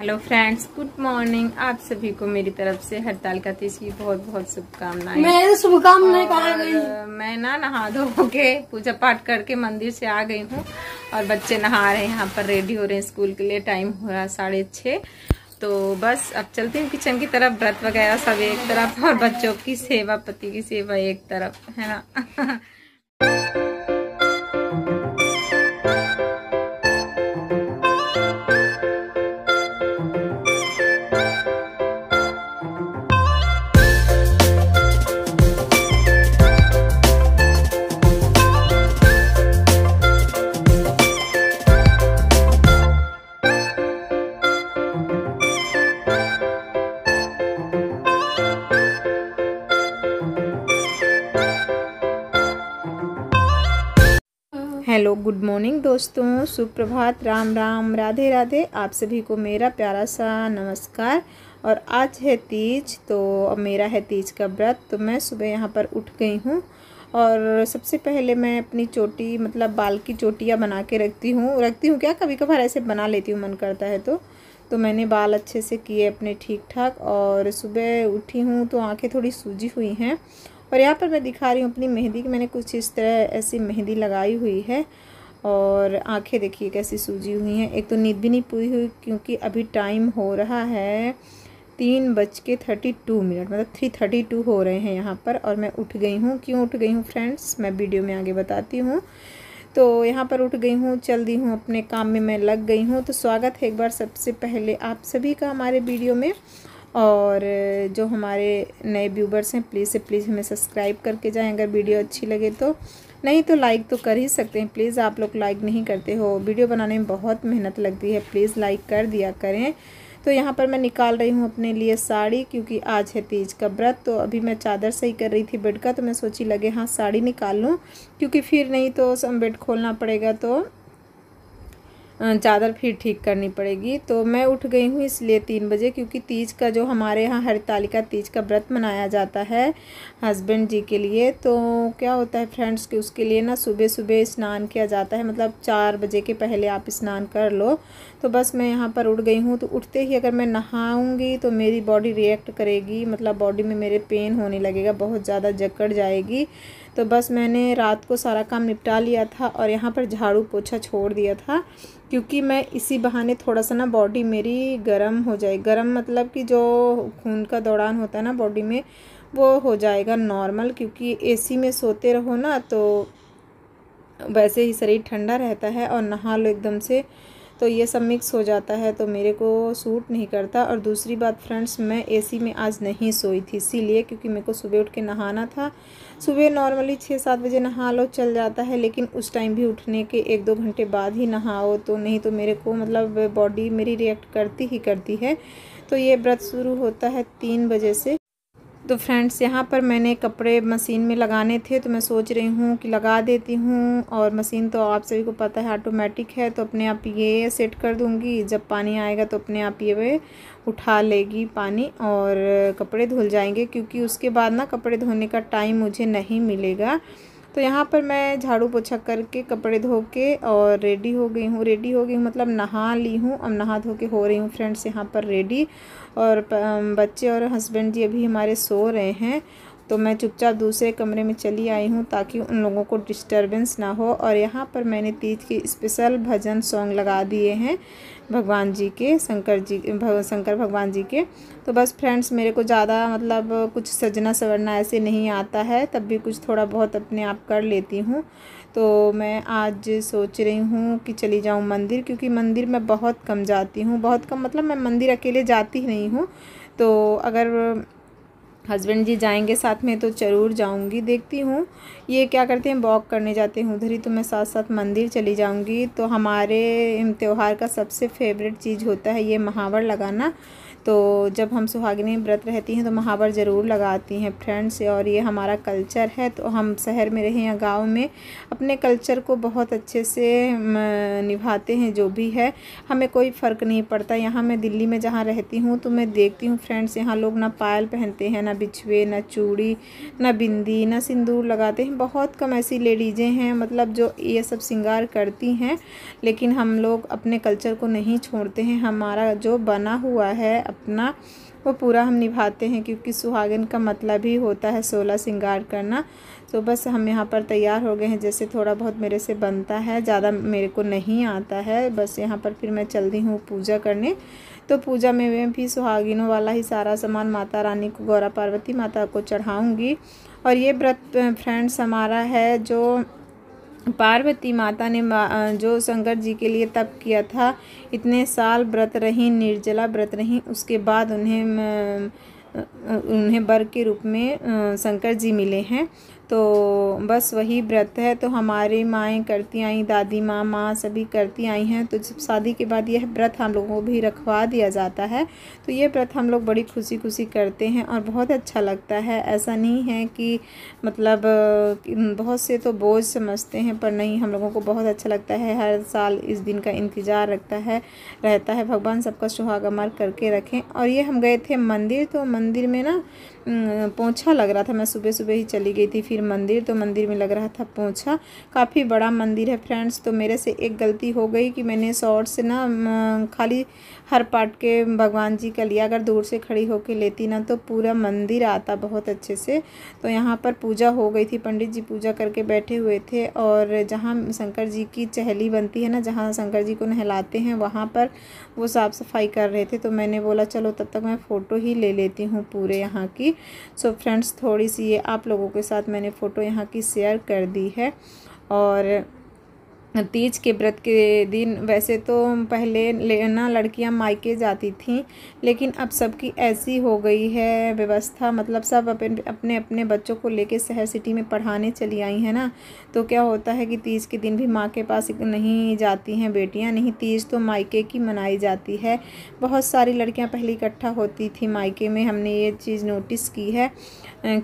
hello friends good morning आप सभी को मेरी तरफ से हड़ताल का तीसरी बहुत बहुत शुभकामनाएं मेरे तो शुभकामनाएं कहा गई मैं ना नहा धो के पूजा पाठ करके मंदिर से आ गई हूँ और बच्चे नहा रहे हैं यहाँ पर रेडी हो रहे हैं स्कूल के लिए टाइम हो रहा है साढ़े छः तो बस अब चलते हैं किचन की तरफ व्रत वगैरह सब एक तरफ और बच्चों की सेवा पति की सेवा एक तरफ है ना गुड मॉर्निंग दोस्तों सुप्रभात राम राम राधे राधे आप सभी को मेरा प्यारा सा नमस्कार और आज है तीज तो अब मेरा है तीज का व्रत तो मैं सुबह यहाँ पर उठ गई हूँ और सबसे पहले मैं अपनी चोटी मतलब बाल की चोटियाँ बना के रखती हूँ रखती हूँ क्या कभी कभार ऐसे बना लेती हूँ मन करता है तो तो मैंने बाल अच्छे से किए अपने ठीक ठाक और सुबह उठी हूँ तो आँखें थोड़ी सूजी हुई हैं और यहाँ पर मैं दिखा रही हूँ अपनी मेहंदी की मैंने कुछ इस तरह ऐसी मेहंदी लगाई हुई है और आंखें देखिए कैसी सूजी हुई हैं एक तो नींद भी नहीं पूरी हुई क्योंकि अभी टाइम हो रहा है तीन बज के थर्टी टू मिनट मतलब थ्री थर्टी टू हो रहे हैं यहाँ पर और मैं उठ गई हूँ क्यों उठ गई हूँ फ्रेंड्स मैं वीडियो में आगे बताती हूँ तो यहाँ पर उठ गई हूँ चल दी हूँ अपने काम में मैं लग गई हूँ तो स्वागत है एक बार सबसे पहले आप सभी का हमारे वीडियो में और जो हमारे नए व्यूवर्स हैं प्लीज़ से प्लीज़ हमें सब्सक्राइब करके जाएँ अगर वीडियो अच्छी लगे तो नहीं तो लाइक तो कर ही सकते हैं प्लीज़ आप लोग लाइक नहीं करते हो वीडियो बनाने में बहुत मेहनत लगती है प्लीज़ लाइक कर दिया करें तो यहाँ पर मैं निकाल रही हूँ अपने लिए साड़ी क्योंकि आज है तीज का व्रत तो अभी मैं चादर सही कर रही थी बेड का तो मैं सोची लगे हाँ साड़ी निकाल लूँ क्योंकि फिर नहीं तो बेड खोलना पड़ेगा तो चादर फिर ठीक करनी पड़ेगी तो मैं उठ गई हूँ इसलिए तीन बजे क्योंकि तीज का जो हमारे यहाँ हरितालिका तीज का व्रत मनाया जाता है हस्बैंड जी के लिए तो क्या होता है फ्रेंड्स कि उसके लिए ना सुबह सुबह स्नान किया जाता है मतलब चार बजे के पहले आप स्नान कर लो तो बस मैं यहाँ पर उठ गई हूँ तो उठते ही अगर मैं नहाऊँगी तो मेरी बॉडी रिएक्ट करेगी मतलब बॉडी में मेरे पेन होने लगेगा बहुत ज़्यादा जकड़ जाएगी तो बस मैंने रात को सारा काम निपटा लिया था और यहाँ पर झाड़ू पोछा छोड़ दिया था क्योंकि मैं इसी बहाने थोड़ा सा ना बॉडी मेरी गर्म हो जाए गर्म मतलब कि जो खून का दौरान होता है ना बॉडी में वो हो जाएगा नॉर्मल क्योंकि एसी में सोते रहो ना तो वैसे ही शरीर ठंडा रहता है और नहा लो एकदम से तो ये सब मिक्स हो जाता है तो मेरे को सूट नहीं करता और दूसरी बात फ्रेंड्स मैं एसी में आज नहीं सोई थी इसीलिए क्योंकि मेरे को सुबह उठ के नहाना था सुबह नॉर्मली छः सात बजे नहा लो चल जाता है लेकिन उस टाइम भी उठने के एक दो घंटे बाद ही नहाओ तो नहीं तो मेरे को मतलब बॉडी मेरी रिएक्ट करती ही करती है तो ये व्रत शुरू होता है तीन बजे से तो फ्रेंड्स यहाँ पर मैंने कपड़े मशीन में लगाने थे तो मैं सोच रही हूँ कि लगा देती हूँ और मशीन तो आप सभी को पता है ऑटोमेटिक है तो अपने आप ये सेट कर दूँगी जब पानी आएगा तो अपने आप ये वे उठा लेगी पानी और कपड़े धुल जाएंगे क्योंकि उसके बाद ना कपड़े धोने का टाइम मुझे नहीं मिलेगा तो यहाँ पर मैं झाड़ू पोछा करके कपड़े धो के और रेडी हो गई हूँ रेडी हो गई हूँ मतलब नहा ली हूँ अब नहा धो के हो रही हूँ फ्रेंड्स यहाँ पर रेडी और बच्चे और हस्बैंड जी अभी हमारे सो रहे हैं तो मैं चुपचाप दूसरे कमरे में चली आई हूँ ताकि उन लोगों को डिस्टरबेंस ना हो और यहाँ पर मैंने तीज के स्पेशल भजन सॉन्ग लगा दिए हैं भगवान जी के शंकर जी भग, शंकर भगवान जी के तो बस फ्रेंड्स मेरे को ज़्यादा मतलब कुछ सजना सवरना ऐसे नहीं आता है तब भी कुछ थोड़ा बहुत अपने आप कर लेती हूँ तो मैं आज सोच रही हूँ कि चली जाऊँ मंदिर क्योंकि मंदिर मैं बहुत कम जाती हूँ बहुत कम मतलब मैं मंदिर अकेले जाती ही नहीं हूँ तो अगर हस्बैंड जी जाएंगे साथ में तो ज़रूर जाऊंगी देखती हूँ ये क्या करते हैं वॉक करने जाते हैं उधर ही तो मैं साथ साथ मंदिर चली जाऊंगी तो हमारे त्यौहार का सबसे फेवरेट चीज़ होता है ये महावर लगाना तो जब हम सुहागिनी व्रत रहती हैं तो महावर ज़रूर लगाती हैं फ्रेंड्स और ये हमारा कल्चर है तो हम शहर में रहें या गाँव में अपने कल्चर को बहुत अच्छे से निभाते हैं जो भी है हमें कोई फ़र्क नहीं पड़ता यहाँ मैं दिल्ली में जहाँ रहती हूँ तो मैं देखती हूँ फ्रेंड्स यहाँ लोग ना पायल पहनते हैं ना बिछुए ना चूड़ी ना बिंदी ना सिंदूर लगाते हैं बहुत कम ऐसी लेडीज़ें हैं मतलब जो ये सब श्रृंगार करती हैं लेकिन हम लोग अपने कल्चर को नहीं छोड़ते हैं हमारा जो बना हुआ है अपना वो पूरा हम निभाते हैं क्योंकि सुहागन का मतलब ही होता है सोलह श्रृंगार करना तो बस हम यहाँ पर तैयार हो गए हैं जैसे थोड़ा बहुत मेरे से बनता है ज़्यादा मेरे को नहीं आता है बस यहाँ पर फिर मैं चलती हूँ पूजा करने तो पूजा में मैं भी सुहागिनों वाला ही सारा सामान माता रानी को गौरा पार्वती माता को चढ़ाऊँगी और ये व्रत फ्रेंड्स हमारा है जो पार्वती माता ने जो शंकर जी के लिए तप किया था इतने साल व्रत रही निर्जला व्रत रही उसके बाद उन्हें उन्हें वर के रूप में शंकर जी मिले हैं तो बस वही व्रत है तो हमारी माएँ करती आई दादी माँ माँ सभी करती आई हैं तो जब शादी के बाद यह व्रत हम लोगों को भी रखवा दिया जाता है तो यह व्रत हम लोग बड़ी खुशी खुशी करते हैं और बहुत अच्छा लगता है ऐसा नहीं है कि मतलब बहुत से तो बोझ समझते हैं पर नहीं हम लोगों को बहुत अच्छा लगता है हर साल इस दिन का इंतज़ार रखता है रहता है भगवान सबका सुहागमार करके रखें और ये हम गए थे मंदिर तो मंदिर में ना पोछा लग रहा था मैं सुबह सुबह ही चली गई थी फिर मंदिर तो मंदिर में लग रहा था पोछा काफ़ी बड़ा मंदिर है फ्रेंड्स तो मेरे से एक गलती हो गई कि मैंने शॉर्ट से ना खाली हर पार्ट के भगवान जी का लिया अगर दूर से खड़ी होकर लेती ना तो पूरा मंदिर आता बहुत अच्छे से तो यहाँ पर पूजा हो गई थी पंडित जी पूजा करके बैठे हुए थे और जहाँ शंकर जी की चहली बनती है ना जहाँ शंकर जी को नहलाते हैं वहाँ पर वो साफ़ सफाई कर रहे थे तो मैंने बोला चलो तब तक मैं फ़ोटो ही ले लेती हूँ पूरे यहाँ की सो so फ्रेंड्स थोड़ी सी ये आप लोगों के साथ मैंने फ़ोटो यहाँ की शेयर कर दी है और तीज के व्रत के दिन वैसे तो पहले लेना लड़कियां मायके जाती थीं लेकिन अब सबकी ऐसी हो गई है व्यवस्था मतलब सब अपने अपने अपने बच्चों को लेके शहर सिटी में पढ़ाने चली आई हैं ना तो क्या होता है कि तीज के दिन भी माँ के पास नहीं जाती हैं बेटियां नहीं तीज तो मायके की मनाई जाती है बहुत सारी लड़कियाँ पहले इकट्ठा होती थी मायके में हमने ये चीज़ नोटिस की है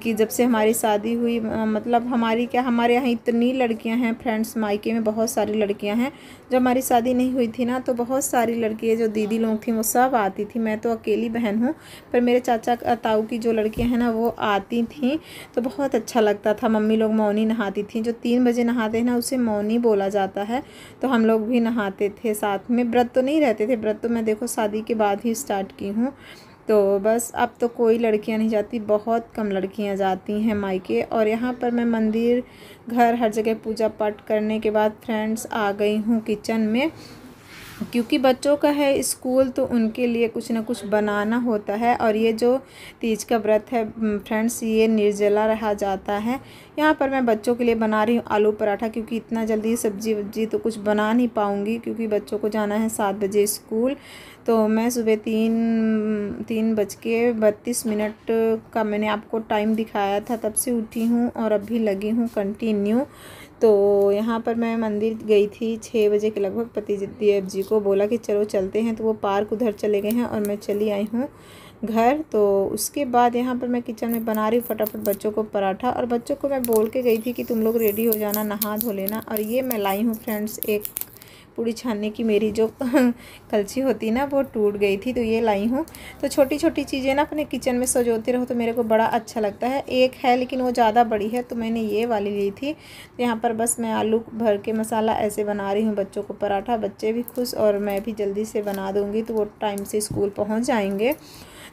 कि जब से हमारी शादी हुई मतलब हमारी क्या हमारे यहाँ इतनी लड़कियाँ हैं फ्रेंड्स मायके में बहुत सारी लड़कियां हैं जब हमारी शादी नहीं हुई थी ना तो बहुत सारी लड़कियां जो दीदी लोग थी वो सब आती थी मैं तो अकेली बहन हूँ पर मेरे चाचा ताऊ की जो लड़कियाँ हैं ना वो आती थी तो बहुत अच्छा लगता था मम्मी लोग मौनी नहाती थी जो तीन बजे नहाते हैं ना उसे मौनी बोला जाता है तो हम लोग भी नहाते थे साथ में व्रत तो नहीं रहते थे व्रत तो मैं देखो शादी के बाद ही स्टार्ट की हूँ तो बस अब तो कोई लड़कियां नहीं जाती बहुत कम लड़कियां जाती हैं मायके और यहाँ पर मैं मंदिर घर हर जगह पूजा पाठ करने के बाद फ्रेंड्स आ गई हूँ किचन में क्योंकि बच्चों का है स्कूल तो उनके लिए कुछ ना कुछ बनाना होता है और ये जो तीज का व्रत है फ्रेंड्स ये निर्जला रहा जाता है यहाँ पर मैं बच्चों के लिए बना रही हूँ आलू पराठा क्योंकि इतना जल्दी सब्जी वब्जी तो कुछ बना नहीं पाऊँगी क्योंकि बच्चों को जाना है सात बजे स्कूल तो मैं सुबह तीन तीन बज के बत्तीस मिनट का मैंने आपको टाइम दिखाया था तब से उठी हूँ और अभी लगी हूँ कंटिन्यू तो यहाँ पर मैं मंदिर गई थी छः बजे के लगभग पति देव जी को बोला कि चलो चलते हैं तो वो पार्क उधर चले गए हैं और मैं चली आई हूँ घर तो उसके बाद यहाँ पर मैं किचन में बना रही हूँ फटाफट बच्चों को पराठा और बच्चों को मैं बोल के गई थी कि तुम लोग रेडी हो जाना नहा धो लेना और ये मैं लाई हूँ फ्रेंड्स एक पूड़ी छानने की मेरी जो कलछी होती ना वो टूट गई थी तो ये लाई हूँ तो छोटी छोटी चीज़ें ना अपने किचन में सजोते रहो तो मेरे को बड़ा अच्छा लगता है एक है लेकिन वो ज़्यादा बड़ी है तो मैंने ये वाली ली थी तो यहाँ पर बस मैं आलू भर के मसाला ऐसे बना रही हूँ बच्चों को पराठा बच्चे भी खुश और मैं भी जल्दी से बना दूँगी तो वो टाइम से स्कूल पहुँच जाएंगे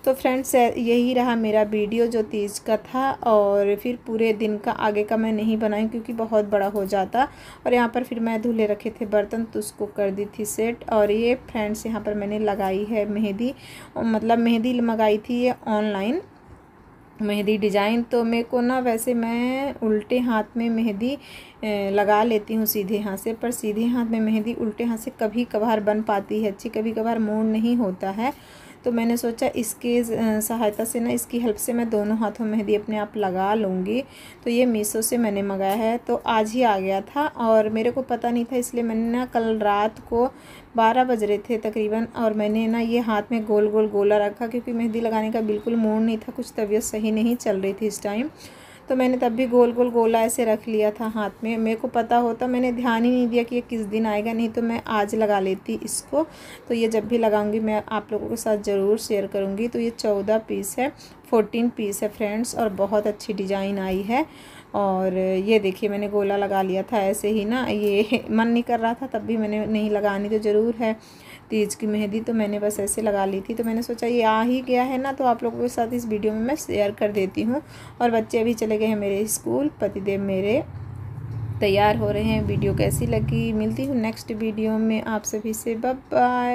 तो फ्रेंड्स यही रहा मेरा वीडियो जो तीज का था और फिर पूरे दिन का आगे का मैं नहीं बनाई क्योंकि बहुत बड़ा हो जाता और यहाँ पर फिर मैं धुले रखे थे बर्तन तो उसको कर दी थी सेट और ये फ्रेंड्स यहाँ पर मैंने लगाई है मेहंदी मतलब मेहंदी मंगाई थी ये ऑनलाइन मेहंदी डिज़ाइन तो मेरे को ना वैसे मैं उल्टे हाथ में मेहंदी लगा लेती हूँ सीधे हाथ से पर सीधे हाथ में मेहंदी उल्टे हाथ से कभी कभार बन पाती है अच्छी कभी कभार मूड नहीं होता है तो मैंने सोचा इसके सहायता से ना इसकी हेल्प से मैं दोनों हाथों मेहंदी अपने आप लगा लूँगी तो ये मीशो से मैंने मंगाया है तो आज ही आ गया था और मेरे को पता नहीं था इसलिए मैंने ना कल रात को बारह बज रहे थे तकरीबन और मैंने ना ये हाथ में गोल गोल गोला रखा क्योंकि मेहंदी लगाने का बिल्कुल मूड नहीं था कुछ तबीयत सही नहीं चल रही थी इस टाइम तो मैंने तब भी गोल गोल गोला ऐसे रख लिया था हाथ में मेरे को पता होता मैंने ध्यान ही नहीं दिया कि ये किस दिन आएगा नहीं तो मैं आज लगा लेती इसको तो ये जब भी लगाऊंगी मैं आप लोगों के साथ ज़रूर शेयर करूँगी तो ये चौदह पीस है फोर्टीन पीस है फ्रेंड्स और बहुत अच्छी डिजाइन आई है और ये देखिए मैंने गोला लगा लिया था ऐसे ही ना ये मन नहीं कर रहा था तब भी मैंने नहीं लगानी तो ज़रूर है तीज की मेहंदी तो मैंने बस ऐसे लगा ली थी तो मैंने सोचा ये आ ही गया है ना तो आप लोगों के साथ इस वीडियो में मैं शेयर कर देती हूँ और बच्चे अभी चले गए हैं मेरे स्कूल पतिदेव मेरे तैयार हो रहे हैं वीडियो कैसी लगी मिलती हूँ नेक्स्ट वीडियो में आप सभी से बाय